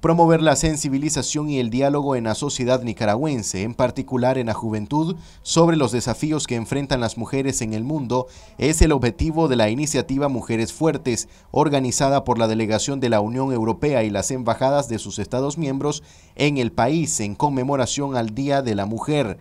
promover la sensibilización y el diálogo en la sociedad nicaragüense, en particular en la juventud, sobre los desafíos que enfrentan las mujeres en el mundo, es el objetivo de la iniciativa Mujeres Fuertes, organizada por la delegación de la Unión Europea y las embajadas de sus Estados miembros en el país en conmemoración al Día de la Mujer.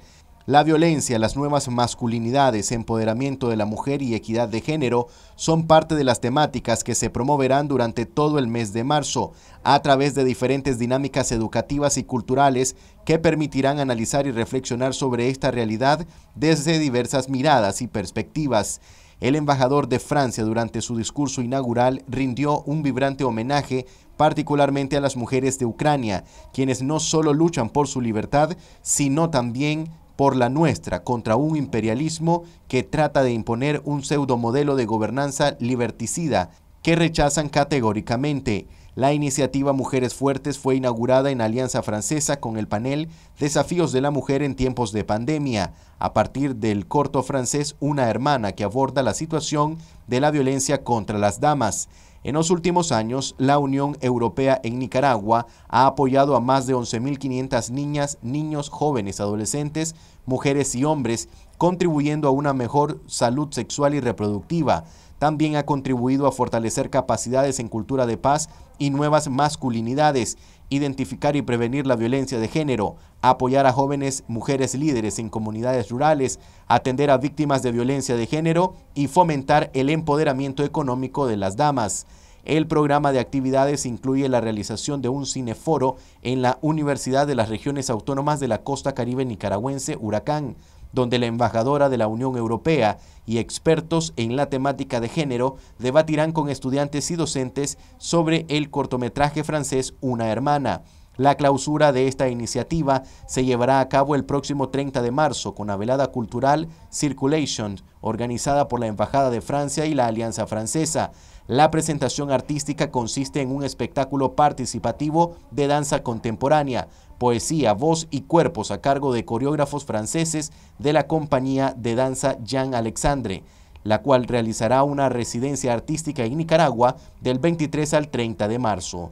La violencia, las nuevas masculinidades, empoderamiento de la mujer y equidad de género son parte de las temáticas que se promoverán durante todo el mes de marzo a través de diferentes dinámicas educativas y culturales que permitirán analizar y reflexionar sobre esta realidad desde diversas miradas y perspectivas. El embajador de Francia durante su discurso inaugural rindió un vibrante homenaje particularmente a las mujeres de Ucrania, quienes no solo luchan por su libertad, sino también por la nuestra contra un imperialismo que trata de imponer un pseudo modelo de gobernanza liberticida que rechazan categóricamente. La iniciativa Mujeres Fuertes fue inaugurada en alianza francesa con el panel Desafíos de la Mujer en tiempos de pandemia, a partir del corto francés Una hermana que aborda la situación de la violencia contra las damas. En los últimos años, la Unión Europea en Nicaragua ha apoyado a más de 11.500 niñas, niños, jóvenes, adolescentes, mujeres y hombres, contribuyendo a una mejor salud sexual y reproductiva. También ha contribuido a fortalecer capacidades en cultura de paz y nuevas masculinidades, identificar y prevenir la violencia de género, apoyar a jóvenes mujeres líderes en comunidades rurales, atender a víctimas de violencia de género y fomentar el empoderamiento económico de las damas. El programa de actividades incluye la realización de un cineforo en la Universidad de las Regiones Autónomas de la Costa Caribe Nicaragüense, Huracán, donde la embajadora de la Unión Europea y expertos en la temática de género debatirán con estudiantes y docentes sobre el cortometraje francés Una hermana. La clausura de esta iniciativa se llevará a cabo el próximo 30 de marzo con la velada cultural Circulation, organizada por la Embajada de Francia y la Alianza Francesa. La presentación artística consiste en un espectáculo participativo de danza contemporánea, poesía, voz y cuerpos a cargo de coreógrafos franceses de la compañía de danza Jean Alexandre la cual realizará una residencia artística en Nicaragua del 23 al 30 de marzo.